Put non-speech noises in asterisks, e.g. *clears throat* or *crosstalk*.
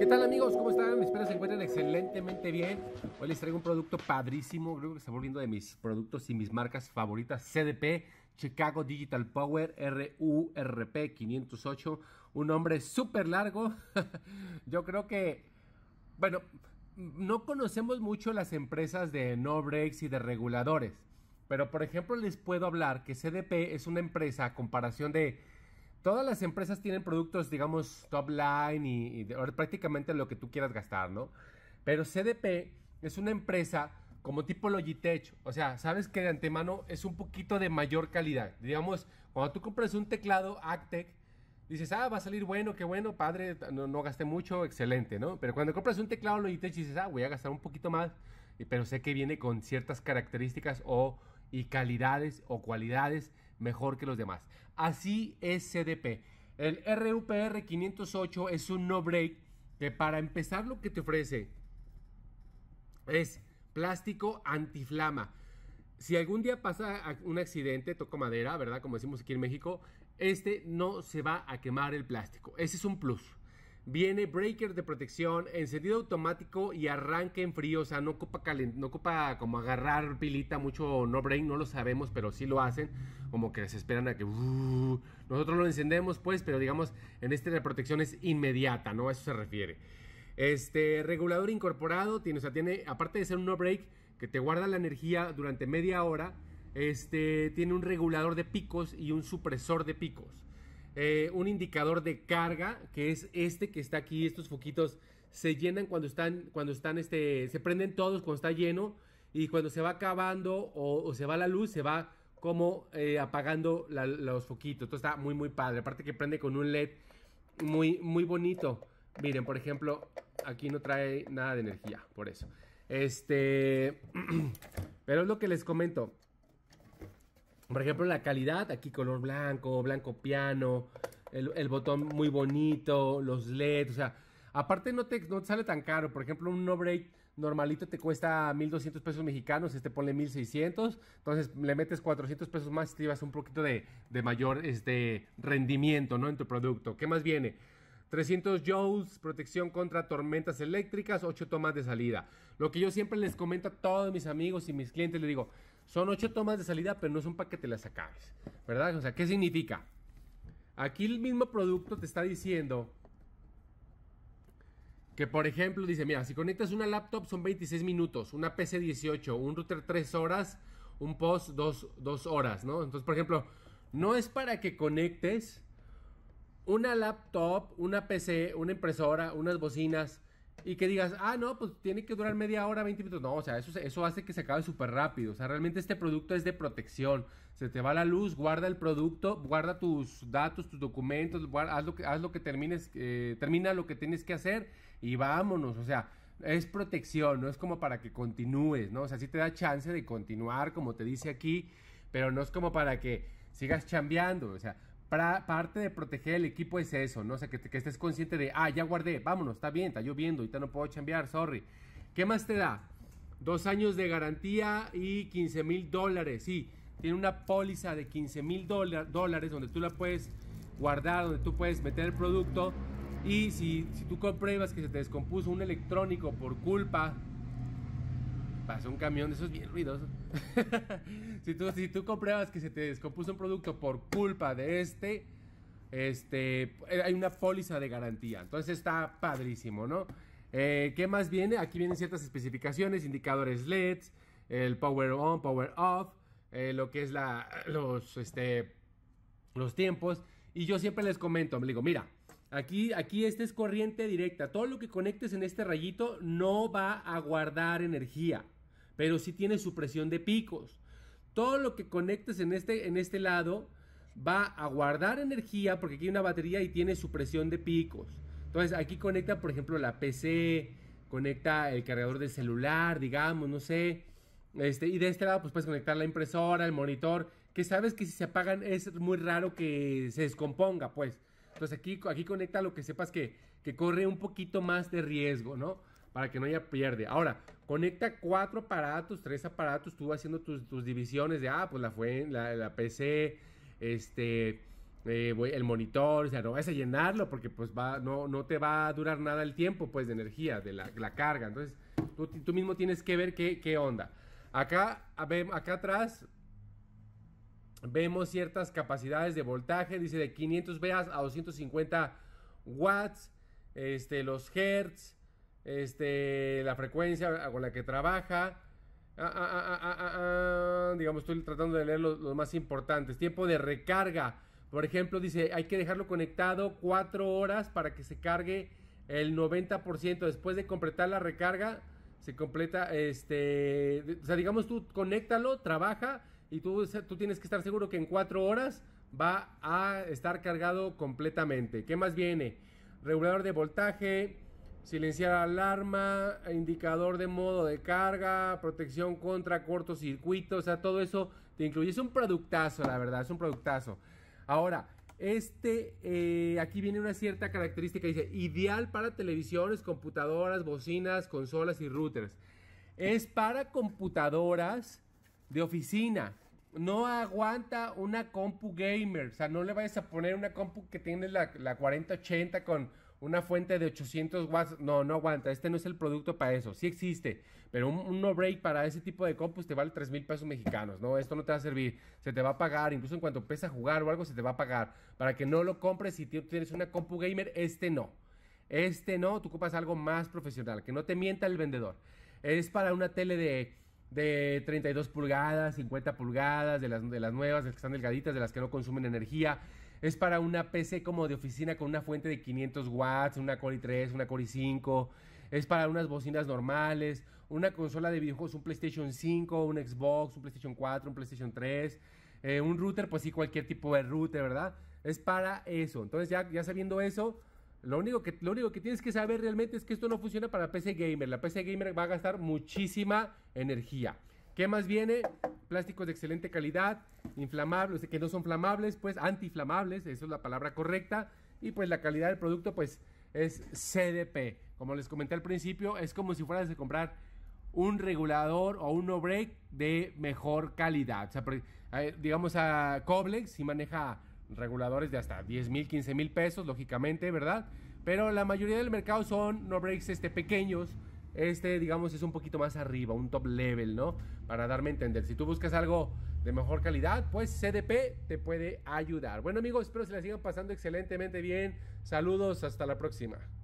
¿Qué tal amigos? ¿Cómo están? Espero se encuentren excelentemente bien. Hoy les traigo un producto padrísimo. Creo que está volviendo de mis productos y mis marcas favoritas. CDP, Chicago Digital Power, RURP 508. Un nombre súper largo. *laughs* Yo creo que... Bueno, no conocemos mucho las empresas de no breaks y de reguladores. Pero por ejemplo les puedo hablar que CDP es una empresa a comparación de todas las empresas tienen productos, digamos, top line y, prácticamente lo que tú quieras gastar, ¿no? Pero CDP es una empresa como tipo Logitech, o sea, sabes que de antemano es un poquito de mayor calidad. Digamos, cuando tú compras un teclado Actec, dices, ah, va a salir bueno, qué bueno, padre, no, gasté mucho, excelente, ¿no? Pero cuando compras un teclado Logitech dices, ah, voy a gastar un poquito más, pero sé que viene con ciertas características o y calidades o cualidades mejor que los demás. Así es CDP. El RUPR 508 es un no-break que para empezar lo que te ofrece es plástico antiflama. Si algún día pasa un accidente, toco madera, ¿verdad? Como decimos aquí en México, este no se va a quemar el plástico. Ese es un plus. Viene breaker de protección, encendido automático y arranque en frío. O sea, no ocupa, no ocupa como agarrar pilita mucho no break, no lo sabemos, pero sí lo hacen. Como que se esperan a que... Uh, nosotros lo encendemos pues, pero digamos, en este de protección es inmediata, ¿no? A eso se refiere. Este regulador incorporado, tiene, o sea, tiene, aparte de ser un no break, que te guarda la energía durante media hora, este tiene un regulador de picos y un supresor de picos. Eh, un indicador de carga, que es este que está aquí, estos foquitos se llenan cuando están, cuando están, este, se prenden todos cuando está lleno y cuando se va acabando o, se va la luz, se va como eh, apagando los foquitos. Esto está muy, muy padre. Aparte que prende con un LED muy, muy bonito. Miren, por ejemplo, aquí no trae nada de energía, por eso. Este, *clears throat* pero es lo que les comento. Por ejemplo, la calidad, aquí color blanco, blanco piano, el, botón muy bonito, los LEDs, o sea, aparte no te, no sale tan caro. Por ejemplo, un no break normalito te cuesta 1200 pesos mexicanos, este pone 1600, entonces le metes 400 pesos más y te llevas un poquito de, de mayor este, rendimiento ¿no? en tu producto. ¿Qué más viene? 300 joules, protección contra tormentas eléctricas, 8 tomas de salida. Lo que yo siempre les comento a todos mis amigos y mis clientes, les digo, son ocho tomas de salida, pero no son para que te las acabes, ¿verdad? O sea, ¿qué significa? Aquí el mismo producto te está diciendo que, por ejemplo, dice, mira, si conectas una laptop son 26 minutos, una PC 18, un router 3 horas, un post 2, horas, ¿no? Entonces, por ejemplo, no es para que conectes una laptop, una PC, una impresora, unas bocinas, y que digas, ah, no, pues tiene que durar media hora, 20 minutos. No, o sea, eso, eso hace que se acabe súper rápido. O sea, realmente este producto es de protección. Se te va la luz, guarda el producto, guarda tus datos, tus documentos, haz, lo que, lo que termines, eh, termina lo que tienes que hacer y vámonos. O sea, es protección, no es como para que continúes, ¿no? O sea, sí te da chance de continuar, como te dice aquí, pero no es como para que sigas chambeando. O sea, para, parte de proteger el equipo es eso, ¿no? O sea, que, estés consciente de, ah, ya guardé, vámonos, está bien, está lloviendo, ahorita no puedo cambiar sorry. ¿Qué más te da? Dos años de garantía y 15 mil dólares, sí. Tiene una póliza de 15 mil dólares donde tú la puedes guardar, donde tú puedes meter el producto. Y si, si tú compruebas que se te descompuso un electrónico por culpa un camión, eso es bien ruidoso. *laughs* si, tú, si tú compruebas que se te descompuso un producto por culpa de este, este, hay una póliza de garantía. Entonces está padrísimo, ¿no? Eh, ¿Qué más viene? Aquí vienen ciertas especificaciones, indicadores LEDs, el power on, power off, eh, lo que es la, los, este, los tiempos. Y yo siempre les comento, me digo, mira, aquí, aquí este es corriente directa. Todo lo que conectes en este rayito no va a guardar energía pero sí tiene su presión de picos. Todo lo que conectes en este, en este lado va a guardar energía porque aquí hay una batería y tiene su de picos. Entonces aquí conecta, por ejemplo, la PC, conecta el cargador de celular, digamos, no sé. Este, y de este lado, pues puedes conectar la impresora, el monitor, que sabes que si se apagan es muy raro que se descomponga, pues. Entonces aquí, aquí conecta lo que sepas que, que corre un poquito más de riesgo, ¿no? Para que no haya pierde. Ahora, Conecta cuatro aparatos, tres aparatos, tú haciendo tus, divisiones de, ah, pues la, fue, la, la PC, este, eh, el monitor, o sea, no vas a llenarlo porque pues va, no, te va a durar nada el tiempo, pues, de energía, de la, carga. Entonces, tú, mismo tienes que ver qué, onda. Acá, acá atrás vemos ciertas capacidades de voltaje, dice de 500 veas a 250 watts, este, los hertz, este, la frecuencia con la que trabaja. Ah, ah, ah, digamos, estoy tratando de leer los, más importantes. Tiempo de recarga. Por ejemplo, dice, hay que dejarlo conectado 4 horas para que se cargue el 90%. Después de completar la recarga, se completa, este, o sea, digamos, tú conéctalo, trabaja y tú, tú tienes que estar seguro que en 4 horas va a estar cargado completamente. ¿Qué más viene? Regulador de voltaje, Silenciar alarma, indicador de modo de carga, protección contra cortocircuitos o sea, todo eso te incluye. Es un productazo, la verdad, es un productazo. Ahora, este, eh, aquí viene una cierta característica, dice, ideal para televisiones, computadoras, bocinas, consolas y routers. Es para computadoras de oficina. No aguanta una compu gamer, o sea, no le vayas a poner una compu que tiene la, la 4080 con una fuente de 800 watts, no, no aguanta, este no es el producto para eso, sí existe, pero un, no break para ese tipo de compus te vale 3 mil pesos mexicanos, ¿no? Esto no te va a servir, se te va a pagar, incluso en cuanto empieces a jugar o algo se te va a pagar, para que no lo compres si tienes una compu gamer, este no, este no, tú ocupas algo más profesional, que no te mienta el vendedor, es para una tele de 32 pulgadas, 50 pulgadas, de las, de las nuevas, de las que están delgaditas, de las que no consumen energía, es para una PC como de oficina con una fuente de 500 watts, una Core i3, una Core i5, es para unas bocinas normales, una consola de videojuegos, un PlayStation 5, un Xbox, un PlayStation 4, un PlayStation 3, eh, un router, pues sí, cualquier tipo de router, ¿verdad? Es para eso. Entonces ya, ya sabiendo eso, lo único, que, lo único que tienes que saber realmente es que esto no funciona para PC gamer. La PC gamer va a gastar muchísima energía. ¿Qué más viene? Plásticos de excelente calidad, inflamables, que no son flamables, pues antiinflamables, eso es la palabra correcta. Y pues la calidad del producto, pues es CDP. Como les comenté al principio, es como si fueras a comprar un regulador o un no-break de mejor calidad. O sea, eh, digamos a Coblex, si maneja reguladores de hasta 10 mil, 15 mil pesos, lógicamente, ¿verdad? Pero la mayoría del mercado son no-breaks este, pequeños, este, digamos, es un poquito más arriba, un top level, ¿no? Para darme a entender. Si tú buscas algo de mejor calidad, pues CDP te puede ayudar. Bueno, amigos, espero se la sigan pasando excelentemente bien. Saludos, hasta la próxima.